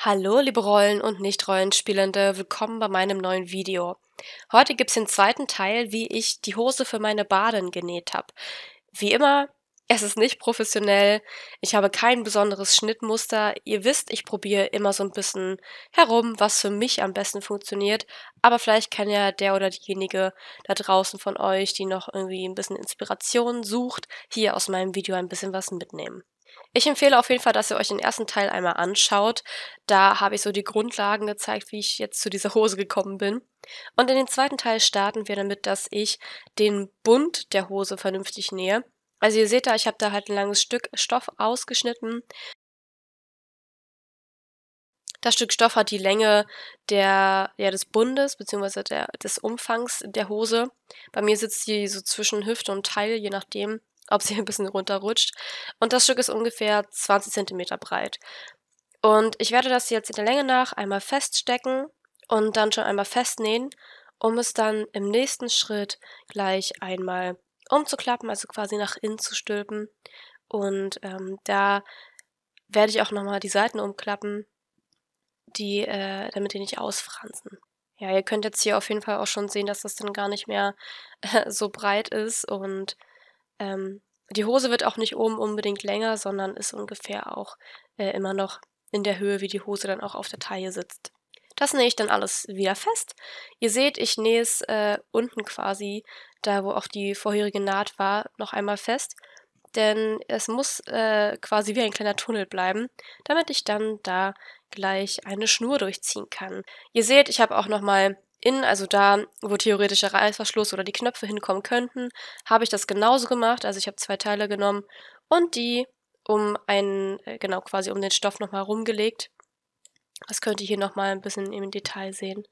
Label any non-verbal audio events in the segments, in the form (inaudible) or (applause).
Hallo liebe Rollen- und Nicht-Rollenspielende, willkommen bei meinem neuen Video. Heute gibt's den zweiten Teil, wie ich die Hose für meine Baden genäht habe. Wie immer, es ist nicht professionell, ich habe kein besonderes Schnittmuster, ihr wisst, ich probiere immer so ein bisschen herum, was für mich am besten funktioniert, aber vielleicht kann ja der oder diejenige da draußen von euch, die noch irgendwie ein bisschen Inspiration sucht, hier aus meinem Video ein bisschen was mitnehmen. Ich empfehle auf jeden Fall, dass ihr euch den ersten Teil einmal anschaut. Da habe ich so die Grundlagen gezeigt, wie ich jetzt zu dieser Hose gekommen bin. Und in den zweiten Teil starten wir damit, dass ich den Bund der Hose vernünftig nähe. Also ihr seht da, ich habe da halt ein langes Stück Stoff ausgeschnitten. Das Stück Stoff hat die Länge der, ja, des Bundes bzw. des Umfangs der Hose. Bei mir sitzt sie so zwischen Hüfte und Teil, je nachdem ob sie (laughs) ein bisschen runterrutscht. Und das Stück ist ungefähr 20 cm breit. Und ich werde das jetzt in der Länge nach einmal feststecken und dann schon einmal festnähen, um es dann im nächsten Schritt gleich einmal umzuklappen, also quasi nach innen zu stülpen. Und ähm, da werde ich auch nochmal die Seiten umklappen, die, äh, damit die nicht ausfransen. Ja, ihr könnt jetzt hier auf jeden Fall auch schon sehen, dass das dann gar nicht mehr äh, (laughs) so breit ist und ähm, die Hose wird auch nicht oben unbedingt länger, sondern ist ungefähr auch äh, immer noch in der Höhe, wie die Hose dann auch auf der Taille sitzt. Das nähe ich dann alles wieder fest. Ihr seht, ich nähe es äh, unten quasi, da wo auch die vorherige Naht war, noch einmal fest. Denn es muss äh, quasi wie ein kleiner Tunnel bleiben, damit ich dann da gleich eine Schnur durchziehen kann. Ihr seht, ich habe auch nochmal innen, also da, wo theoretisch der Reißverschluss oder die Knöpfe hinkommen könnten, habe ich das genauso gemacht. Also ich habe zwei Teile genommen und die um einen, äh, genau quasi um den Stoff nochmal rumgelegt. Das könnt ihr hier nochmal ein bisschen im Detail sehen.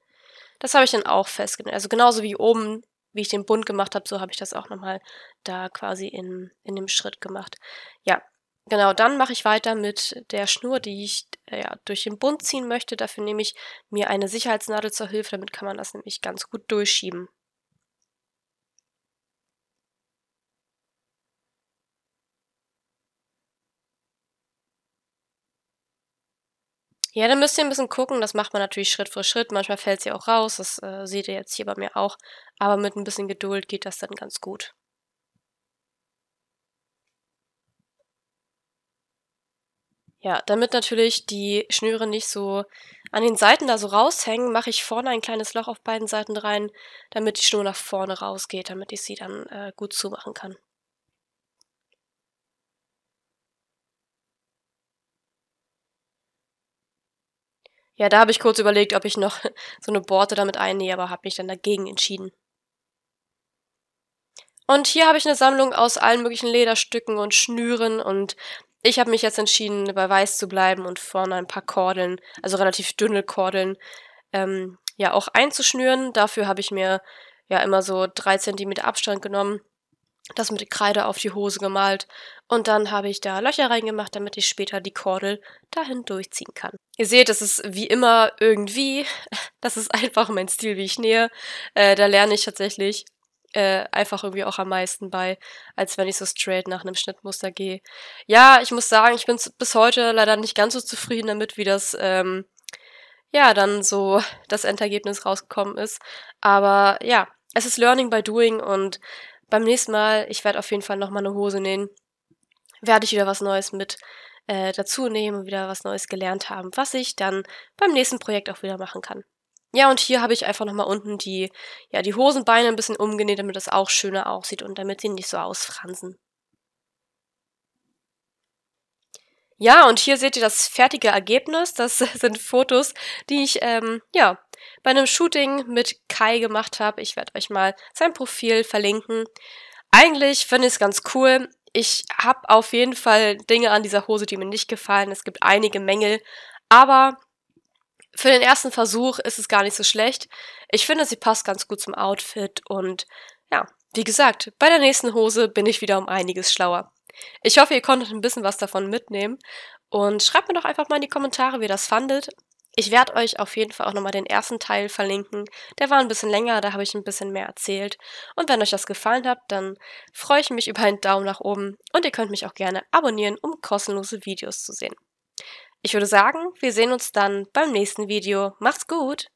Das habe ich dann auch festgenommen. Also genauso wie oben, wie ich den Bund gemacht habe, so habe ich das auch nochmal da quasi in, in dem Schritt gemacht. Ja, Genau, dann mache ich weiter mit der Schnur, die ich äh, ja, durch den Bund ziehen möchte. Dafür nehme ich mir eine Sicherheitsnadel zur Hilfe, damit kann man das nämlich ganz gut durchschieben. Ja, dann müsst ihr ein bisschen gucken. Das macht man natürlich Schritt für Schritt. Manchmal fällt sie auch raus. Das äh, seht ihr jetzt hier bei mir auch. Aber mit ein bisschen Geduld geht das dann ganz gut. Ja, damit natürlich die Schnüre nicht so an den Seiten da so raushängen, mache ich vorne ein kleines Loch auf beiden Seiten rein, damit die Schnur nach vorne rausgeht, damit ich sie dann äh, gut zumachen kann. Ja, da habe ich kurz überlegt, ob ich noch (laughs) so eine Borte damit einnähe, aber habe mich dann dagegen entschieden. Und hier habe ich eine Sammlung aus allen möglichen Lederstücken und Schnüren und ich habe mich jetzt entschieden, bei Weiß zu bleiben und vorne ein paar Kordeln, also relativ dünne Kordeln, ähm, ja auch einzuschnüren. Dafür habe ich mir ja immer so 3 cm Abstand genommen, das mit Kreide auf die Hose gemalt und dann habe ich da Löcher reingemacht, damit ich später die Kordel dahin durchziehen kann. Ihr seht, es ist wie immer irgendwie, (laughs) das ist einfach mein Stil, wie ich nähe. Äh, da lerne ich tatsächlich äh, einfach irgendwie auch am meisten bei, als wenn ich so straight nach einem Schnittmuster gehe. Ja, ich muss sagen, ich bin bis heute leider nicht ganz so zufrieden damit, wie das ähm, ja dann so (laughs) das Endergebnis rausgekommen ist. Aber ja, es ist Learning by Doing und beim nächsten Mal, ich werde auf jeden Fall nochmal eine Hose nähen, werde ich wieder was Neues mit äh, dazu nehmen und wieder was Neues gelernt haben, was ich dann beim nächsten Projekt auch wieder machen kann. Ja, und hier habe ich einfach nochmal unten die, ja, die Hosenbeine ein bisschen umgenäht, damit das auch schöner aussieht und damit sie nicht so ausfransen. Ja, und hier seht ihr das fertige Ergebnis. Das (laughs) sind Fotos, die ich ähm, ja, bei einem Shooting mit Kai gemacht habe. Ich werde euch mal sein Profil verlinken. Eigentlich finde ich es ganz cool. Ich habe auf jeden Fall Dinge an dieser Hose, die mir nicht gefallen. Es gibt einige Mängel. Aber für den ersten Versuch ist es gar nicht so schlecht. Ich finde, sie passt ganz gut zum Outfit und ja, wie gesagt, bei der nächsten Hose bin ich wieder um einiges schlauer. Ich hoffe, ihr konntet ein bisschen was davon mitnehmen und schreibt mir doch einfach mal in die Kommentare, wie ihr das fandet. Ich werde euch auf jeden Fall auch nochmal den ersten Teil verlinken. Der war ein bisschen länger, da habe ich ein bisschen mehr erzählt. Und wenn euch das gefallen hat, dann freue ich mich über einen Daumen nach oben und ihr könnt mich auch gerne abonnieren, um kostenlose Videos zu sehen. Ich würde sagen, wir sehen uns dann beim nächsten Video. Macht's gut!